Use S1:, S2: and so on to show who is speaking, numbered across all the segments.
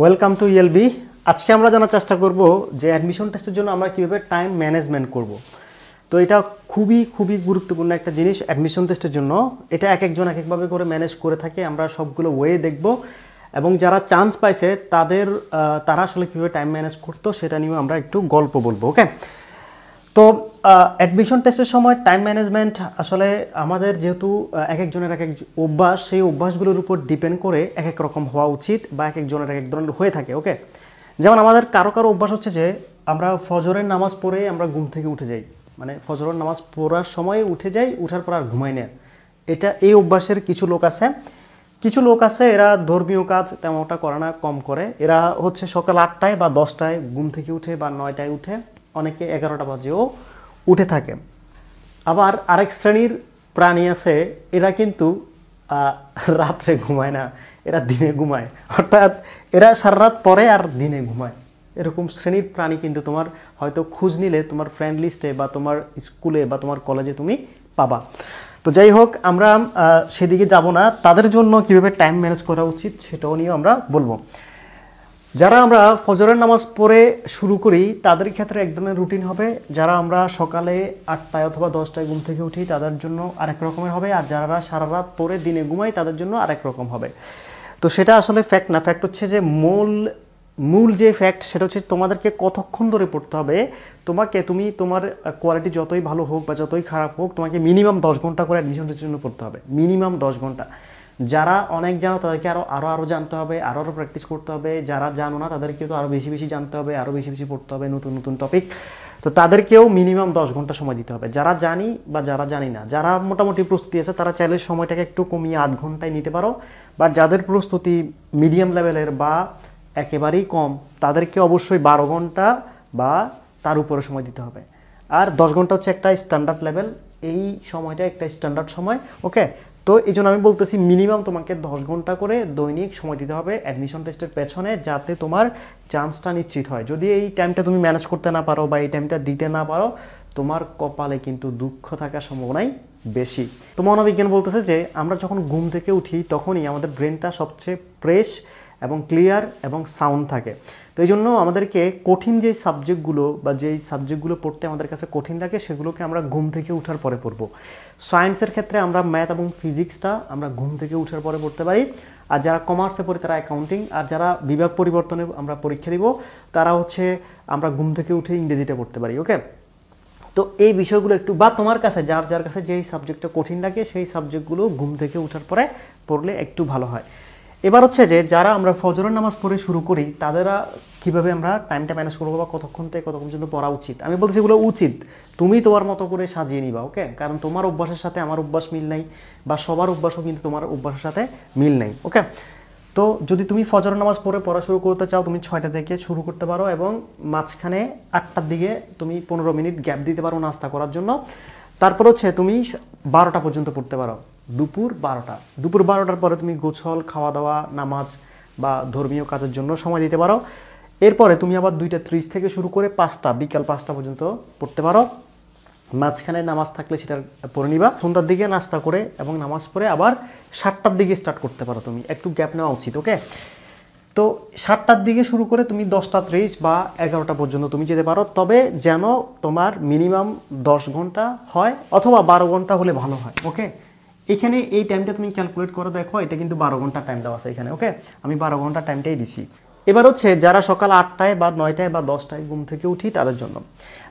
S1: welcome to ইএলবি আজকে আমরা জানার চেষ্টা করব যে অ্যাডমিশন টেস্টের জন্য আমরা কীভাবে টাইম ম্যানেজমেন্ট করব তো এটা খুবই খুবই গুরুত্বপূর্ণ একটা জিনিস অ্যাডমিশন টেস্টের জন্য এটা এক একজন এক একভাবে করে ম্যানেজ করে থাকে আমরা সবগুলো ওয়ে দেখব এবং যারা চান্স পাইছে তাদের তারা আসলে কীভাবে টাইম ম্যানেজ করতো সেটা নিয়েও আমরা একটু গল্প বলবো ওকে তো অ্যাডমিশন টেস্টের সময় টাইম ম্যানেজমেন্ট আসলে আমাদের যেহেতু এক একজনের এক এক অভ্যাস সেই অভ্যাসগুলোর উপর ডিপেন্ড করে এক এক রকম হওয়া উচিত বা এক একজনের এক এক ধরনের হয়ে থাকে ওকে যেমন আমাদের কারো কারো অভ্যাস হচ্ছে যে আমরা ফজরের নামাজ পড়ে আমরা ঘুম থেকে উঠে যাই মানে ফজরের নামাজ পড়ার সময় উঠে যাই উঠার পর আর ঘুমাই না এটা এই অভ্যাসের কিছু লোক আছে কিছু লোক আছে এরা ধর্মীয় কাজ তেমনটা করে না কম করে এরা হচ্ছে সকাল আটটায় বা দশটায় ঘুম থেকে উঠে বা নয়টায় উঠে অনেকে এগারোটা বাজেও উঠে থাকে আবার আরেক শ্রেণীর প্রাণী আছে এরা কিন্তু রাত্রে ঘুমায় না এরা দিনে ঘুমায় অর্থাৎ এরা সারা রাত পরে আর দিনে ঘুমায় এরকম শ্রেণীর প্রাণী কিন্তু তোমার হয়তো খোঁজ নিলে তোমার ফ্রেন্ড লিস্টে বা তোমার স্কুলে বা তোমার কলেজে তুমি পাবা তো যাই হোক আমরা সেদিকে যাব না তাদের জন্য কিভাবে টাইম ম্যানেজ করা উচিত সেটাও নিয়ে আমরা বলবো যারা আমরা ফজরের নামাজ পড়ে শুরু করি তাদের ক্ষেত্রে এক ধরনের রুটিন হবে যারা আমরা সকালে আটটায় অথবা দশটায় ঘুম থেকে উঠি তাদের জন্য আরেক রকমের হবে আর যারা সারা রাত পরে দিনে ঘুমাই তাদের জন্য আরেক রকম হবে তো সেটা আসলে ফ্যাক্ট না ফ্যাক্ট হচ্ছে যে মূল মূল যে ফ্যাক্ট সেটা হচ্ছে তোমাদেরকে কতক্ষণ ধরে পড়তে হবে তোমাকে তুমি তোমার কোয়ালিটি যতই ভালো হোক বা যতই খারাপ হোক তোমাকে মিনিমাম দশ ঘন্টা করে অ্যাডমিশন জন্য পড়তে হবে মিনিমাম দশ ঘন্টা যারা অনেক জানো তাদেরকে আরও আরও আরও জানতে হবে আরও আরও প্র্যাকটিস করতে হবে যারা জানো না তাদেরকেও তো আরও বেশি বেশি জানতে হবে আরও বেশি বেশি পড়তে হবে নতুন নতুন টপিক তো তাদেরকেও মিনিমাম দশ ঘন্টা সময় দিতে হবে যারা জানি বা যারা জানি না যারা মোটামুটি প্রস্তুতি আছে তারা চাইলে সময়টাকে একটু কমিয়ে আট ঘন্টায় নিতে পারো বা যাদের প্রস্তুতি মিডিয়াম লেভেলের বা একেবারেই কম তাদেরকে অবশ্যই বারো ঘন্টা বা তার উপরে সময় দিতে হবে আর দশ ঘন্টা হচ্ছে একটা স্ট্যান্ডার্ড লেভেল এই সময়টা একটা স্ট্যান্ডার্ড সময় ওকে তো এই জন্য আমি বলতেছি মিনিমাম তোমাকে দশ ঘন্টা করে দৈনিক সময় দিতে হবে অ্যাডমিশন টেস্টের পেছনে যাতে তোমার চান্সটা নিশ্চিত হয় যদি এই টাইমটা তুমি ম্যানেজ করতে না পারো বা এই টাইমটা দিতে না পারো তোমার কপালে কিন্তু দুঃখ থাকার সম্ভাবনাই বেশি তো মনোবিজ্ঞান বলতেছে যে আমরা যখন ঘুম থেকে উঠি তখনই আমাদের ব্রেনটা সবচেয়ে ফ্রেশ এবং ক্লিয়ার এবং সাউন্ড থাকে তো এই জন্য আমাদেরকে কঠিন যেই সাবজেক্টগুলো বা যেই সাবজেক্টগুলো পড়তে আমাদের কাছে কঠিন লাগে সেগুলোকে আমরা ঘুম থেকে উঠার পরে পড়বো সায়েন্সের ক্ষেত্রে আমরা ম্যাথ এবং ফিজিক্সটা আমরা ঘুম থেকে উঠার পরে পড়তে পারি আর যারা কমার্সে পড়ে তারা অ্যাকাউন্টিং আর যারা বিভাগ পরিবর্তনে আমরা পরীক্ষা দিব তারা হচ্ছে আমরা ঘুম থেকে উঠে ইংরেজিটা পড়তে পারি ওকে তো এই বিষয়গুলো একটু বা তোমার কাছে যার যার কাছে যেই সাবজেক্টটা কঠিন লাগে সেই সাবজেক্টগুলো ঘুম থেকে উঠার পরে পড়লে একটু ভালো হয় এবার হচ্ছে যে যারা আমরা ফজরের নামাজ পড়ে শুরু করি তাদেরা কিভাবে আমরা টাইমটা ম্যানেজ করবো বা কতক্ষণ থেকে কতক্ষণ পর্যন্ত পড়া উচিত আমি বলছি এগুলো উচিত তুমি তোমার মতো করে সাজিয়ে নিবা ওকে কারণ তোমার অভ্যাসের সাথে আমার অভ্যাস মিল নাই বা সবার অভ্যাসও কিন্তু তোমার অভ্যাসের সাথে মিল নাই ওকে তো যদি তুমি ফজর নামাজ পড়ে পড়া শুরু করতে চাও তুমি ছয়টা থেকে শুরু করতে পারো এবং মাঝখানে আটটার দিকে তুমি পনেরো মিনিট গ্যাপ দিতে পারো নাস্তা করার জন্য তারপর হচ্ছে তুমি বারোটা পর্যন্ত পড়তে পারো দুপুর বারোটা দুপুর বারোটার পরে তুমি গোছল খাওয়া দাওয়া নামাজ বা ধর্মীয় কাজের জন্য সময় দিতে পারো এরপরে তুমি আবার দুইটা ত্রিশ থেকে শুরু করে পাঁচটা বিকাল পাঁচটা পর্যন্ত পড়তে পারো মাঝখানে নামাজ থাকলে সেটা পড়ে নিবা সন্ধ্যার দিকে নাস্তা করে এবং নামাজ পড়ে আবার সাতটার দিকে স্টার্ট করতে পারো তুমি একটু গ্যাপ নেওয়া উচিত ওকে তো সাতটার দিকে শুরু করে তুমি দশটা ত্রিশ বা এগারোটা পর্যন্ত তুমি যেতে পারো তবে যেন তোমার মিনিমাম দশ ঘন্টা হয় অথবা বারো ঘন্টা হলে ভালো হয় ওকে এখানে এই টাইমটা তুমি ক্যালকুলেট করে দেখো এটা কিন্তু বারো ঘন্টা টাইম দেওয়া আছে এখানে ওকে আমি বারো ঘন্টা টাইমটাই দিছি এবার হচ্ছে যারা সকাল আটটায় বা নয়টায় বা দশটায় ঘুম থেকে উঠি তাদের জন্য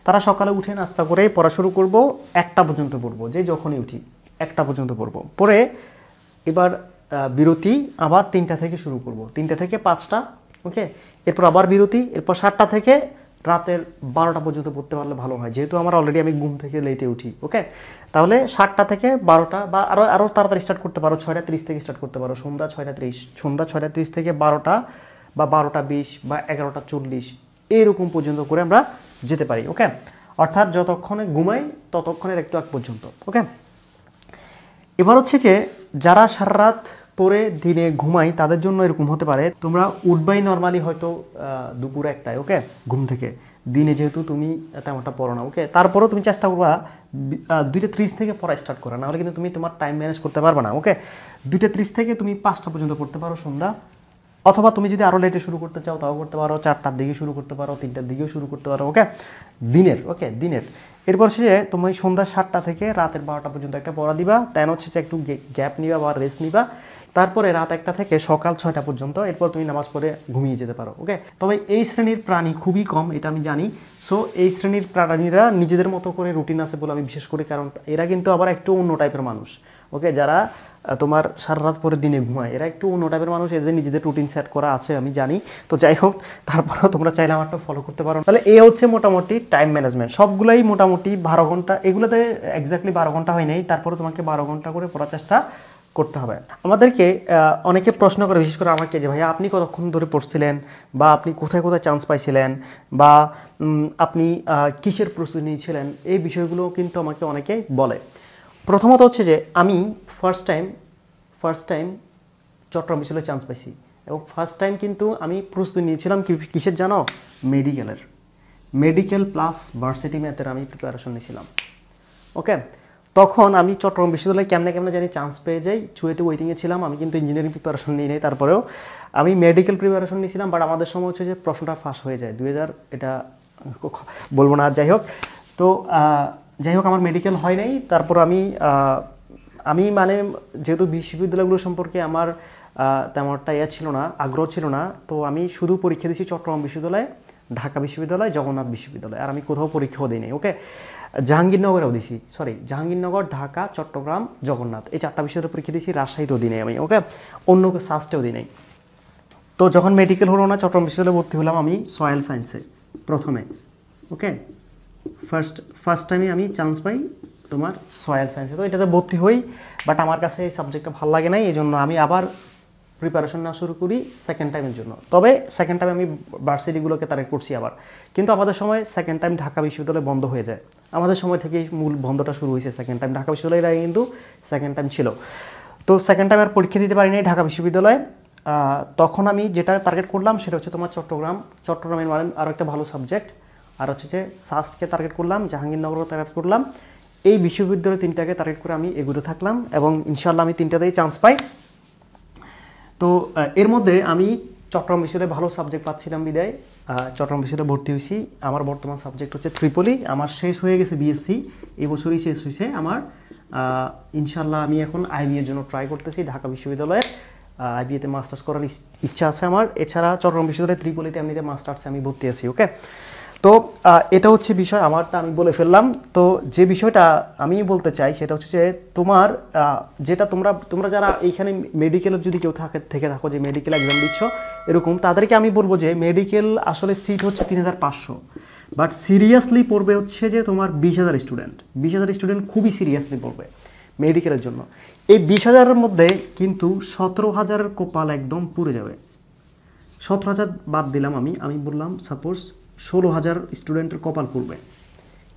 S1: তারা সকালে উঠে নাস্তা করে পড়া শুরু করবো একটা পর্যন্ত পড়বো যে যখনই উঠি একটা পর্যন্ত পড়বো পরে এবার বিরতি আবার তিনটা থেকে শুরু করব তিনটা থেকে পাঁচটা ওকে এরপর আবার বিরতি এরপর সাতটা থেকে রাতের বারোটা পর্যন্ত পড়তে পারলে ভালো হয় যেহেতু আমার অলরেডি আমি ঘুম থেকে লেটে উঠি ওকে তাহলে সাতটা থেকে বারোটা বা আরও আরও তাড়াতাড়ি স্টার্ট করতে পারো ছয়টা ত্রিশ থেকে স্টার্ট করতে পারো সন্ধ্যা ছয়টা তিরিশ সন্ধ্যা ছয়টা ত্রিশ থেকে বারোটা বা বারোটা বিশ বা এগারোটা চল্লিশ এইরকম পর্যন্ত করে আমরা যেতে পারি ওকে অর্থাৎ যতক্ষণে ঘুমাই ততক্ষণের একটু আগ পর্যন্ত ওকে এবার হচ্ছে যে যারা সারা রাত পরে দিনে ঘুমাই তাদের জন্য এরকম হতে পারে তোমরা উঠবাই নর্মালি হয়তো দুপুর একটায় ওকে ঘুম থেকে দিনে যেহেতু তুমি তেমনটা পড়ো না ওকে তারপরেও তুমি চেষ্টা করবা দুইটা ত্রিশ থেকে পড়া স্টার্ট করা নাহলে কিন্তু তুমি তোমার টাইম ম্যানেজ করতে পারবে না ওকে দুইটা ত্রিশ থেকে তুমি পাঁচটা পর্যন্ত পড়তে পারো সন্ধ্যা অথবা তুমি যদি আরও লেটে শুরু করতে চাও তাও করতে পারো চারটার দিকে শুরু করতে পারো তিনটার দিকেও শুরু করতে পারো ওকে দিনের ওকে দিনের এরপর সে তুমি সন্ধ্যা সাতটা থেকে রাতের বারোটা পর্যন্ত একটা পড়া দিবা তেন হচ্ছে একটু গ্যাপ নিবা বা রেস্ট নিবা তারপরে রাত একটা থেকে সকাল ছয়টা পর্যন্ত এরপর তুমি নামাজ পড়ে ঘুমিয়ে যেতে পারো ওকে তবে এই শ্রেণীর প্রাণী খুবই কম এটা আমি জানি সো এই শ্রেণীর প্রাণীরা নিজেদের মতো করে রুটিন আছে বলে আমি বিশেষ করি কারণ এরা কিন্তু আবার একটু অন্য টাইপের মানুষ ওকে যারা তোমার সারা রাত পরে দিনে ঘুমায় এরা একটু অন্য টাইপের মানুষ এদের নিজেদের রুটিন সেট করা আছে আমি জানি তো যাই হোক তারপরেও তোমরা চাইলে আমারটা ফলো করতে পারো তাহলে এ হচ্ছে মোটামুটি টাইম ম্যানেজমেন্ট সবগুলোই মোটামুটি বারো ঘন্টা এগুলোতে একজাক্টলি বারো ঘন্টা হয় নাই তারপরে তোমাকে বারো ঘন্টা করে পড়ার চেষ্টা করতে হবে আমাদেরকে অনেকে প্রশ্ন করে বিশেষ করে আমাকে যে ভাইয়া আপনি কতক্ষণ ধরে পড়ছিলেন বা আপনি কোথায় কোথায় চান্স পাইছিলেন বা আপনি কিসের প্রস্তুতি নিয়েছিলেন এই বিষয়গুলো কিন্তু আমাকে অনেকে বলে প্রথমত হচ্ছে যে আমি first time first time Chattogram বিশ্বের চান্স পাইছি এবং ফার্স্ট টাইম কিন্তু আমি প্রস্তুতি নিয়েছিলাম কিসের জানো মেডিকেলের মেডিকেল প্লাস ভার্সিটি ম্যাথের আমি প্রিপারেশন নিয়েছিলাম ওকে তখন আমি চট্টগ্রাম বিশ্ববিদ্যালয়ে কেমন কেমনে জানি চান্স পেয়ে যাই ছুয়েটে ওয়েটিংয়ে ছিলাম আমি কিন্তু ইঞ্জিনিয়ারিং প্রিপারেশন নিয়ে নেই তারপরেও আমি মেডিকেল প্রিপারেশন নিয়েছিলাম বাট আমাদের সময় হচ্ছে যে প্রশ্নটা ফাঁস হয়ে যায় দুই এটা বলবো না আর যাই হোক তো যাই হোক আমার মেডিকেল হয় নাই তারপর আমি আমি মানে যেহেতু বিশ্ববিদ্যালয়গুলো সম্পর্কে আমার তেমন একটা ইয়ে ছিল না আগ্রহ ছিল না তো আমি শুধু পরীক্ষা দিয়েছি চট্টগ্রাম বিশ্ববিদ্যালয়ে ঢাকা বিশ্ববিদ্যালয় জগন্নাথ বিশ্ববিদ্যালয় আর আমি কোথাও পরীক্ষাও দিইনি ওকে জাহাঙ্গীরনগরে দিছি সরি জাহাঙ্গীরনগর ঢাকা চট্টগ্রাম জগন্নাথ এই চারটা বিষয়ের পরীক্ষা দিয়েছি রাজশাহীতেও দিনে আমি ওকে অন্য সাস্টেও দিনে তো যখন মেডিকেল হলো না চট্টগ্রাম বিশ্ববিদ্যালয়ে ভর্তি হলাম আমি সয়েল সায়েন্সে প্রথমে ওকে ফার্স্ট ফার্স্ট টাইমে আমি চান্স পাই তোমার সয়েল সায়েন্সে তো এটাতে ভর্তি হই বাট আমার কাছে এই সাবজেক্টটা ভালো লাগে নাই এই জন্য আমি আবার প্রিপারেশন না শুরু করি সেকেন্ড টাইমের জন্য তবে সেকেন্ড টাইম আমি ভার্সিটিগুলোকে তারেক্ট করছি আবার কিন্তু আমাদের সময় সেকেন্ড টাইম ঢাকা বিশ্ববিদ্যালয় বন্ধ হয়ে যায় আমাদের সময় থেকে মূল বন্ধটা শুরু হয়েছে সেকেন্ড টাইম ঢাকা বিশ্ববিদ্যালয়ের আগে কিন্তু সেকেন্ড টাইম ছিল তো সেকেন্ড টাইম আর পরীক্ষা দিতে পারিনি ঢাকা বিশ্ববিদ্যালয়ে তখন আমি যেটা টার্গেট করলাম সেটা হচ্ছে তোমার চট্টগ্রাম চট্টগ্রামের মানে আরও একটা ভালো সাবজেক্ট আর হচ্ছে যে সাস্টকে টার্গেট করলাম জাহাঙ্গীরনগরও টার্গেট করলাম এই বিশ্ববিদ্যালয় তিনটাকে টার্গেট করে আমি এগুতে থাকলাম এবং ইনশাল্লাহ আমি তিনটাতেই চান্স পাই তো এর মধ্যে আমি চট্টগ্রাম বিশ্ববিদ্যালয়ে ভালো সাবজেক্ট পাচ্ছিলাম বিদায় চট্টগ্রাম বিশ্ববিদ্যালয়ে ভর্তি হয়েছি আমার বর্তমান সাবজেক্ট হচ্ছে ত্রিপলি আমার শেষ হয়ে গেছে বিএসসি বছরই শেষ হয়েছে আমার ইনশাল্লাহ আমি এখন আইবি এর জন্য ট্রাই করতেছি ঢাকা বিশ্ববিদ্যালয়ের আইবিএতে মাস্টার্স করার ইচ্ছা আছে আমার এছাড়া চট্টগ্রাম বিশ্ববিদ্যালয়ে ত্রিপলিতে এমনিতে মাস্টার্সে আমি ভর্তি আছি ওকে তো এটা হচ্ছে বিষয় আমারটা আমি বলে ফেললাম তো যে বিষয়টা আমি বলতে চাই সেটা হচ্ছে যে তোমার যেটা তোমরা তোমরা যারা এইখানে মেডিকেলের যদি কেউ থাকে থেকে থাকো যে মেডিকেল এক্সাম দিচ্ছ এরকম তাদেরকে আমি বলবো যে মেডিকেল আসলে সিট হচ্ছে তিন হাজার পাঁচশো বাট সিরিয়াসলি পড়বে হচ্ছে যে তোমার বিশ হাজার স্টুডেন্ট বিশ হাজার স্টুডেন্ট খুবই সিরিয়াসলি পড়বে মেডিকেলের জন্য এই বিশ হাজারের মধ্যে কিন্তু সতেরো হাজারের কপাল একদম পুড়ে যাবে সতেরো হাজার বাদ দিলাম আমি আমি বললাম সাপোজ ষোলো হাজার স্টুডেন্টের কপাল পুড়বে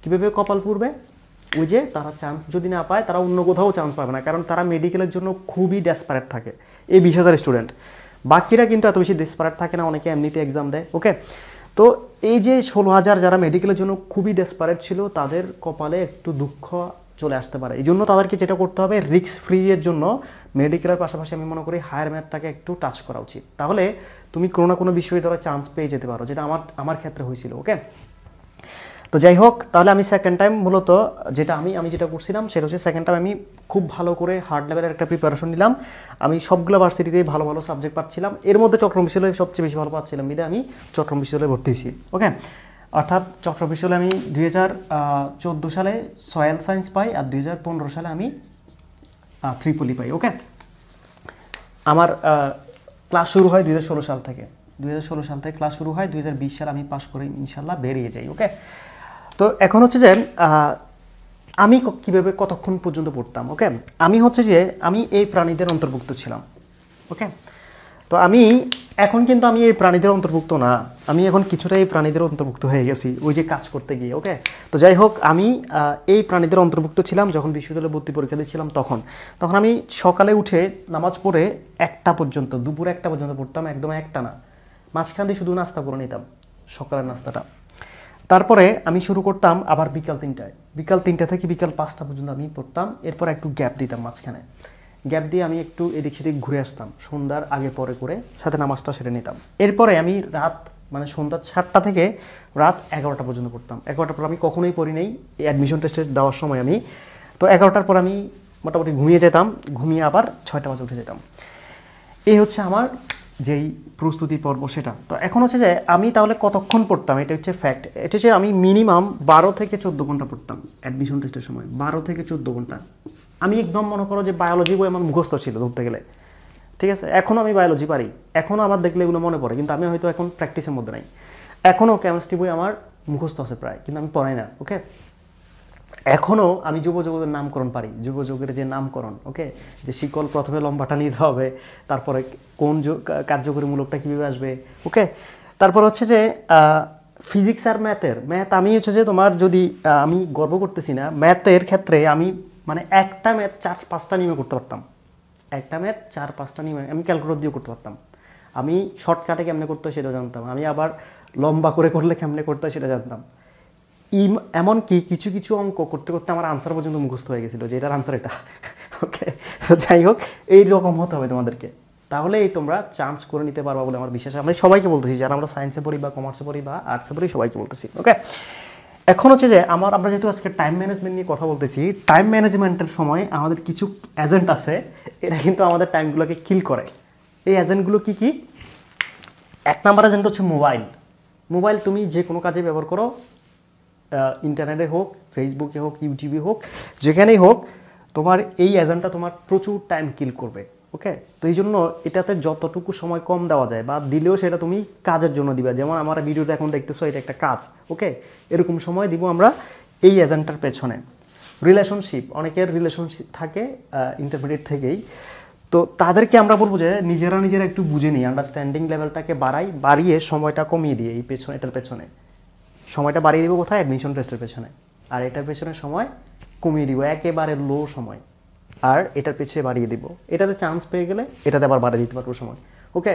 S1: কীভাবে কপাল পুড়বে ওই যে তারা চান্স যদি না পায় তারা অন্য কোথাও চান্স পাবে না কারণ তারা মেডিকেলের জন্য খুবই ডেসপারেট থাকে এই বিশ হাজার স্টুডেন্ট বাকিরা কিন্তু এত বেশি ডেসপারেট থাকে না অনেকে এমনিতে এক্সাম দেয় ওকে তো এই যে ষোলো হাজার যারা মেডিকেলের জন্য খুবই ডেসপারেট ছিল তাদের কপালে একটু দুঃখ চলে আসতে পারে এই জন্য তাদেরকে যেটা করতে হবে রিক্স ফ্রি এর জন্য মেডিকেলের পাশাপাশি আমি মনে করি হায়ার ম্যাথটাকে একটু টাচ করা উচিত তাহলে তুমি কোনো না কোনো বিষয়ে ধরো চান্স পেয়ে যেতে পারো যেটা আমার আমার ক্ষেত্রে হয়েছিল ওকে তো যাই হোক তাহলে আমি সেকেন্ড টাইম মূলত যেটা আমি আমি যেটা করছিলাম সেটা হচ্ছে সেকেন্ড টাইম আমি খুব ভালো করে হার্ড লেভেলের একটা প্রিপারেশন নিলাম আমি সবগুলো ভার্সিটিতেই ভালো ভালো সাবজেক্ট পাচ্ছিলাম এর মধ্যে চট্টগ্রাম বিশ্ববিদ্যালয়ে সবচেয়ে বেশি ভালো পাচ্ছিলাম মিলে আমি চট্টগ্রাম বিশ্ববিদ্যালয়ে ভর্তি হয়েছি ওকে অর্থাৎ চট্টগ্রাম বিশ্ববিদ্যালয়ে আমি দুই হাজার চোদ্দো সালে সয়েল সায়েন্স পাই আর দুই হাজার পনেরো সালে আমি ত্রিপলি পাই ওকে আমার ক্লাস শুরু হয় দুই সাল থেকে দুই সাল থেকে ক্লাস শুরু হয় দুই সাল আমি পাশ করে ইনশাল্লাহ বেরিয়ে যাই ওকে তো এখন হচ্ছে যে আমি কিভাবে কতক্ষণ পর্যন্ত পড়তাম ওকে আমি হচ্ছে যে আমি এই প্রাণীদের অন্তর্ভুক্ত ছিলাম ওকে তো আমি এখন কিন্তু আমি এই প্রাণীদের অন্তর্ভুক্ত না আমি এখন কিছুটা এই প্রাণীদের অন্তর্ভুক্ত হয়ে গেছি ওই যে কাজ করতে গিয়ে ওকে তো যাই হোক আমি এই প্রাণীদের অন্তর্ভুক্ত ছিলাম যখন বিশ্ববিদ্যালয় ভর্তি পরীক্ষা ছিলাম তখন তখন আমি সকালে উঠে নামাজ পড়ে একটা পর্যন্ত দুপুর একটা পর্যন্ত পড়তাম একদম একটা না মাঝখান দিয়ে শুধু নাস্তা করে নিতাম সকালের নাস্তাটা তারপরে আমি শুরু করতাম আবার বিকাল তিনটায় বিকাল তিনটা থেকে বিকাল পাঁচটা পর্যন্ত আমি পড়তাম এরপর একটু গ্যাপ দিতাম মাঝখানে গ্যাপ দিয়ে আমি একটু এদিক সেদিক ঘুরে আসতাম সন্ধ্যার আগে পরে করে সাথে নামাজটা সেরে নিতাম এরপরে আমি রাত মানে সন্ধ্যা সাতটা থেকে রাত এগারোটা পর্যন্ত পড়তাম এগারোটার পর আমি কখনোই পড়ি নেই অ্যাডমিশন টেস্টে দেওয়ার সময় আমি তো এগারোটার পর আমি মোটামুটি ঘুমিয়ে যেতাম ঘুমিয়ে আবার ছয়টা বাজে উঠে যেতাম এই হচ্ছে আমার যেই প্রস্তুতি পর্ব সেটা তো এখন হচ্ছে যে আমি তাহলে কতক্ষণ পড়তাম এটা হচ্ছে ফ্যাক্ট এটা হচ্ছে আমি মিনিমাম বারো থেকে চোদ্দো ঘন্টা পড়তাম অ্যাডমিশন টেস্টের সময় বারো থেকে চোদ্দো ঘন্টা আমি একদম মনে করো যে বায়োলজি বই আমার মুখস্থ ছিল ধরতে গেলে ঠিক আছে এখনও আমি বায়োলজি পারি এখনও আমার দেখলে এগুলো মনে পড়ে কিন্তু আমি হয়তো এখন প্র্যাকটিসের মধ্যে নাই এখনও কেমিস্ট্রি বই আমার মুখস্থ আছে প্রায় কিন্তু আমি পড়াই না ওকে এখনও আমি যুব যুবকের নামকরণ পারি যুব যুগের যে নামকরণ ওকে যে শিকল প্রথমে লম্বাটা নিতে হবে তারপরে কোন কার্যকরী মূলকটা কীভাবে আসবে ওকে তারপর হচ্ছে যে ফিজিক্স আর ম্যাথের ম্যাথ আমি হচ্ছে যে তোমার যদি আমি গর্ব করতেছি না ম্যাথের ক্ষেত্রে আমি মানে একটা ম্যাথ চার পাঁচটা নিয়মে করতে পারতাম একটা ম্যাথ চার পাঁচটা নিয়মে আমি ক্যালকুলেট দিয়েও করতে পারতাম আমি শর্টকাটে কেমনে করতে হয় সেটা জানতাম আমি আবার লম্বা করে করলে কেমনে করতে হয় সেটা জানতাম এমনকি কিছু কিছু অঙ্ক করতে করতে আমার আনসার পর্যন্ত মুখস্থ হয়ে গেছিলো যে এটার আনসার এটা ওকে তো যাই হোক এইরকম হতে হবে তোমাদেরকে তাহলেই তোমরা চান্স করে নিতে পারবা বলে আমার বিশ্বাস আমি সবাইকে বলতেছি যারা আমরা সায়েন্সে পড়ি বা কমার্সে পড়ি বা আর্টসে পড়ি সবাইকে বলতেছি ওকে এখন হচ্ছে যে আমার আমরা যেহেতু আজকে টাইম ম্যানেজমেন্ট নিয়ে কথা বলতেছি টাইম ম্যানেজমেন্টের সময় আমাদের কিছু এজেন্ট আছে এরা কিন্তু আমাদের টাইমগুলোকে কিল করে এই এজেন্টগুলো কি কি এক নাম্বার এজেন্ট হচ্ছে মোবাইল মোবাইল তুমি যে কোনো কাজে ব্যবহার করো ইন্টারনেটে হোক ফেসবুকে হোক ইউটিউবে হোক যেখানেই হোক তোমার এই অ্যাজেন্টটা তোমার প্রচুর টাইম কিল করবে ওকে তো এই জন্য এটাতে যতটুকু সময় কম দেওয়া যায় বা দিলেও সেটা তুমি কাজের জন্য দিবে যেমন আমার ভিডিওটা এখন দেখতেছো এটা একটা কাজ ওকে এরকম সময় দিব আমরা এই অ্যাজেন্টটার পেছনে রিলেশনশিপ অনেকের রিলেশনশিপ থাকে ইন্টারমিডিয়েট থেকেই তো তাদেরকে আমরা বলবো যে নিজেরা নিজেরা একটু বুঝে নিই আন্ডারস্ট্যান্ডিং লেভেলটাকে বাড়াই বাড়িয়ে সময়টা কমিয়ে দিয়ে এই পেছনে এটার পেছনে সময়টা বাড়িয়ে দেবো কোথায় অ্যাডমিশন টেস্টের পেছনে আর এটার পেছনে সময় কমিয়ে দিব একেবারে লো সময় আর এটার পেছনে বাড়িয়ে দিব এটাতে চান্স পেয়ে গেলে এটাতে আবার বাড়িয়ে দিতে পারবো সময় ওকে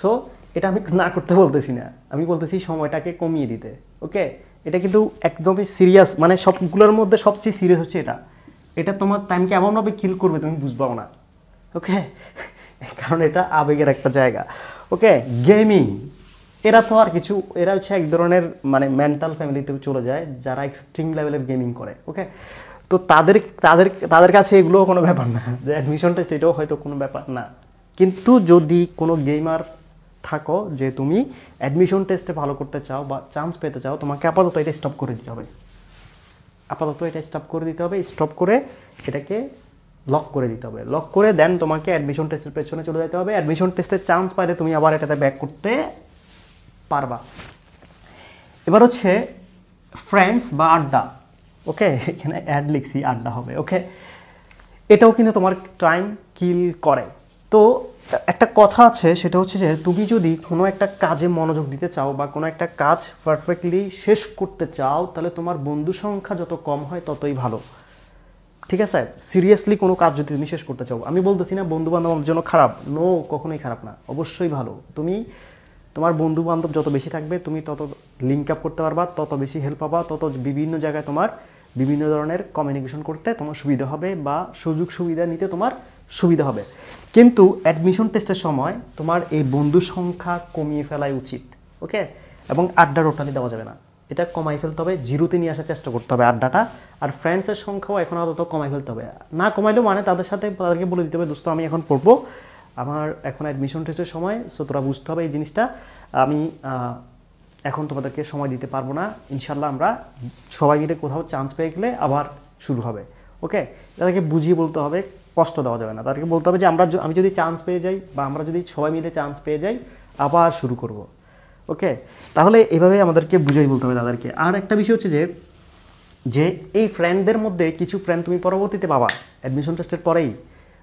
S1: সো এটা আমি না করতে বলতেছি না আমি বলতেছি সময়টাকে কমিয়ে দিতে ওকে এটা কিন্তু একদমই সিরিয়াস মানে সবগুলোর মধ্যে সবচেয়ে সিরিয়াস হচ্ছে এটা এটা তোমার টাইমকে এমনভাবে কিল করবে তুমি বুঝবাও না ওকে কারণ এটা আবেগের একটা জায়গা ওকে গেমিং এরা তো আর কিছু এরা হচ্ছে এক ধরনের মানে মেন্টাল ফ্যামিলিতেও চলে যায় যারা এক্সট্রিম লেভেলের গেমিং করে ওকে তো তাদের তাদের তাদের কাছে এগুলোও কোনো ব্যাপার না যে অ্যাডমিশন টেস্ট এটাও হয়তো কোনো ব্যাপার না কিন্তু যদি কোনো গেমার থাকো যে তুমি অ্যাডমিশন টেস্টে ভালো করতে চাও বা চান্স পেতে চাও তোমাকে আপাতত এটা স্টপ করে দিতে হবে আপাতত এটা স্টপ করে দিতে হবে স্টপ করে এটাকে লক করে দিতে হবে লক করে দেন তোমাকে অ্যাডমিশন টেস্টের পেছনে চলে যেতে হবে অ্যাডমিশন টেস্টের চান্স পাইলে তুমি আবার এটাতে ব্যাক করতে পারবা এবার হচ্ছে ফ্রেন্ডস বা আড্ডা ওকে এখানে অ্যাড লিখছি আড্ডা হবে ওকে এটাও কিন্তু তোমার টাইম কিল করে তো একটা কথা আছে সেটা হচ্ছে যে তুমি যদি কোনো একটা কাজে মনোযোগ দিতে চাও বা কোনো একটা কাজ পারফেক্টলি শেষ করতে চাও তাহলে তোমার বন্ধু সংখ্যা যত কম হয় ততই ভালো ঠিক আছে সিরিয়াসলি কোনো কাজ যদি তুমি শেষ করতে চাও আমি বলতেছি না বন্ধু বান্ধবের জন্য খারাপ নো কখনোই খারাপ না অবশ্যই ভালো তুমি তোমার বন্ধু বান্ধব যত বেশি থাকবে তুমি তত লিঙ্ক আপ করতে পারবা তত বেশি হেল্প পাবা তত বিভিন্ন জায়গায় তোমার বিভিন্ন ধরনের কমিউনিকেশন করতে তোমার সুবিধা হবে বা সুযোগ সুবিধা নিতে তোমার সুবিধা হবে কিন্তু অ্যাডমিশন টেস্টের সময় তোমার এই বন্ধু সংখ্যা কমিয়ে ফেলাই উচিত ওকে এবং আড্ডা রোটালি দেওয়া যাবে না এটা কমাই ফেলতে হবে জিরোতে নিয়ে আসার চেষ্টা করতে হবে আড্ডাটা আর ফ্রেন্ডসের সংখ্যাও এখন আপাতত কমাই ফেলতে হবে না কমাইলেও মানে তাদের সাথে তাদেরকে বলে দিতে হবে দোস্ত আমি এখন পড়বো আমার এখন অ্যাডমিশন টেস্টের সময় সো তোরা বুঝতে হবে এই জিনিসটা আমি এখন তোমাদেরকে সময় দিতে পারবো না ইনশাল্লাহ আমরা সবাই মিলে কোথাও চান্স পেয়ে গেলে আবার শুরু হবে ওকে তাদেরকে বুঝিয়ে বলতে হবে কষ্ট দেওয়া যাবে না তাদেরকে বলতে হবে যে আমরা আমি যদি চান্স পেয়ে যাই বা আমরা যদি সবাই মিলে চান্স পেয়ে যাই আবার শুরু করব ওকে তাহলে এভাবে আমাদেরকে বুঝাই বলতে হবে তাদেরকে আর একটা বিষয় হচ্ছে যে যে এই ফ্রেন্ডদের মধ্যে কিছু ফ্রেন্ড তুমি পরবর্তীতে পাবা অ্যাডমিশন টেস্টের পরেই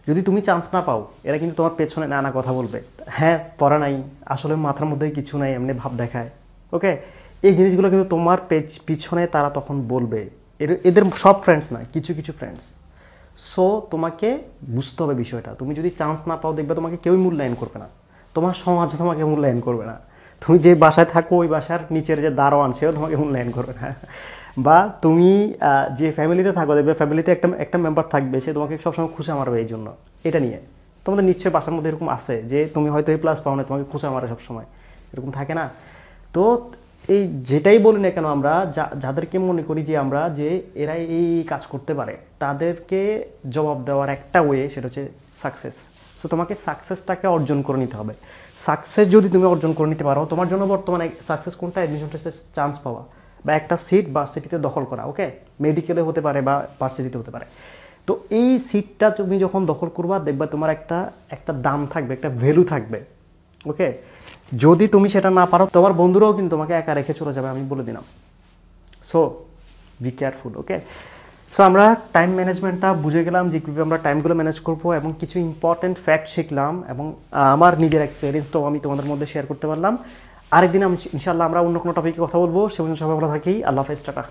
S1: যদি তুমি চান্স না পাও এরা কিন্তু তোমার পেছনে নানা কথা বলবে হ্যাঁ পড়া নাই আসলে মাথার মধ্যে কিছু নাই এমনি ভাব দেখায় ওকে এই জিনিসগুলো কিন্তু তোমার পেছ পিছনে তারা তখন বলবে এর এদের সব ফ্রেন্ডস না কিছু কিছু ফ্রেন্ডস সো তোমাকে বুঝতে হবে বিষয়টা তুমি যদি চান্স না পাও দেখবে তোমাকে কেউই মূল্যায়ন করবে না তোমার সমাজ তোমাকে মূল্যায়ন করবে না তুমি যে বাসায় থাকো ওই বাসার নিচের যে দারোয়ান সেও তোমাকে মূল্যায়ন করবে না বা তুমি যে ফ্যামিলিতে থাকো দেখবে ফ্যামিলিতে একটা একটা মেম্বার থাকবে সে তোমাকে সবসময় খুশি মারবে এই জন্য এটা নিয়ে তোমাদের নিশ্চয়ই বাসার মধ্যে এরকম আছে যে তুমি হয়তো এই প্লাস পাও না তোমাকে খুশি মারে সবসময় এরকম থাকে না তো এই যেটাই বলি না কেন আমরা যাদেরকে মনে করি যে আমরা যে এরা এই কাজ করতে পারে তাদেরকে জবাব দেওয়ার একটা ওয়ে সেটা হচ্ছে সাকসেস সো তোমাকে সাকসেসটাকে অর্জন করে নিতে হবে সাকসেস যদি তুমি অর্জন করে নিতে পারো তোমার জন্য বর্তমানে সাকসেস কোনটা অ্যাডমিশন টেস্টের চান্স পাওয়া বা একটা সিট ভার্সিটিতে দখল করা ওকে মেডিকেলে হতে পারে বা ভার্সিটিতে হতে পারে তো এই সিটটা তুমি যখন দখল করবা দেখবা তোমার একটা একটা দাম থাকবে একটা ভ্যালু থাকবে ওকে যদি তুমি সেটা না পারো তোমার বন্ধুরাও কিন্তু তোমাকে একা রেখে চলে যাবে আমি বলে দিলাম so be careful okay so আমরা টাইম ম্যানেজমেন্টটা বুঝে গেলাম যে কীভাবে আমরা টাইমগুলো ম্যানেজ করব এবং কিছু ইম্পর্ট্যান্ট ফ্যাক্ট শিখলাম এবং আমার নিজের এক্সপিরিয়েন্সটাও আমি তোমাদের মধ্যে শেয়ার করতে পারলাম আরেকদিন আমি ইনশাল্লাহ আমরা অন্য কোনো টপিকে কথা বলবো সেগুলো সবাই ভালো থাকি আল্লাহ হাফেজ টাটা